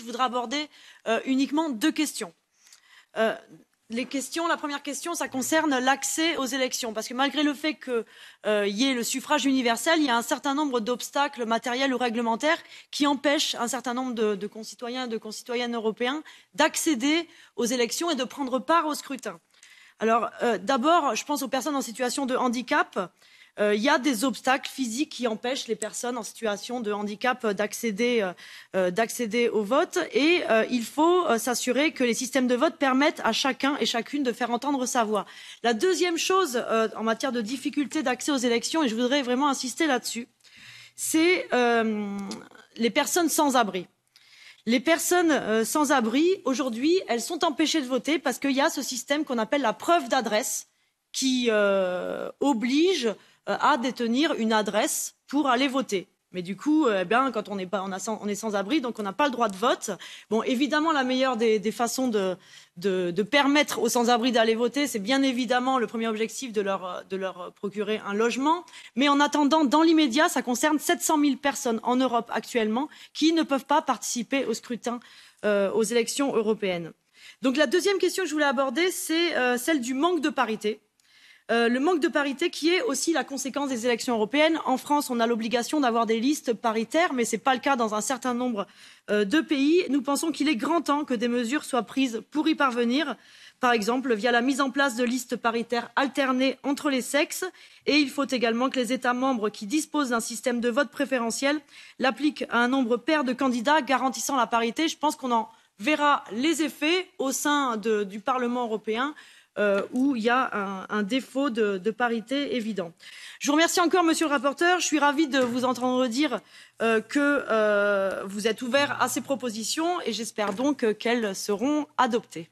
je voudrais aborder euh, uniquement deux questions. Euh, les questions, la première question, ça concerne l'accès aux élections, parce que malgré le fait qu'il euh, y ait le suffrage universel, il y a un certain nombre d'obstacles matériels ou réglementaires qui empêchent un certain nombre de, concitoyens et de concitoyennes européens d'accéder aux élections et de prendre part au scrutin. Alors, d'abord, je pense aux personnes en situation de handicap euh, il y a des obstacles physiques qui empêchent les personnes en situation de handicap euh, euh, d'accéder au vote et il faut s'assurer que les systèmes de vote permettent à chacun et chacune de faire entendre sa voix. La deuxième chose en matière de difficulté d'accès aux élections et je voudrais vraiment insister là-dessus, c'est les personnes sans abri. Les personnes sans abri, aujourd'hui, elles sont empêchées de voter parce qu'il y a ce système qu'on appelle la preuve d'adresse qui oblige euh, à détenir une adresse pour aller voter. Mais du coup, euh, eh bien, quand on est, pas, on, sans, est sans abri, donc on n'a pas le droit de vote. Bon, évidemment, la meilleure des, des façons de, de, permettre aux sans-abri d'aller voter, c'est bien évidemment le premier objectif de leur, de leur procurer un logement. Mais en attendant, dans l'immédiat, ça concerne 700 000 personnes en Europe actuellement qui ne peuvent pas participer au scrutin, euh, aux élections européennes. Donc la deuxième question que je voulais aborder, c'est celle du manque de parité euh, le manque de parité qui est aussi la conséquence des élections européennes. En France, on a l'obligation d'avoir des listes paritaires, mais ce n'est pas le cas dans un certain nombre euh, de pays. Nous pensons qu'il est grand temps que des mesures soient prises pour y parvenir, par exemple via la mise en place de listes paritaires alternées entre les sexes. Et il faut également que les États membres qui disposent d'un système de vote préférentiel l'appliquent à un nombre pair de candidats garantissant la parité. Je pense qu'on en verra les effets au sein du Parlement européen. Euh, où il y a un, défaut de, parité évident. Je vous remercie encore, monsieur le rapporteur. Je suis ravie de vous entendre dire euh, que euh, vous êtes ouvert à ces propositions et j'espère donc qu'elles seront adoptées.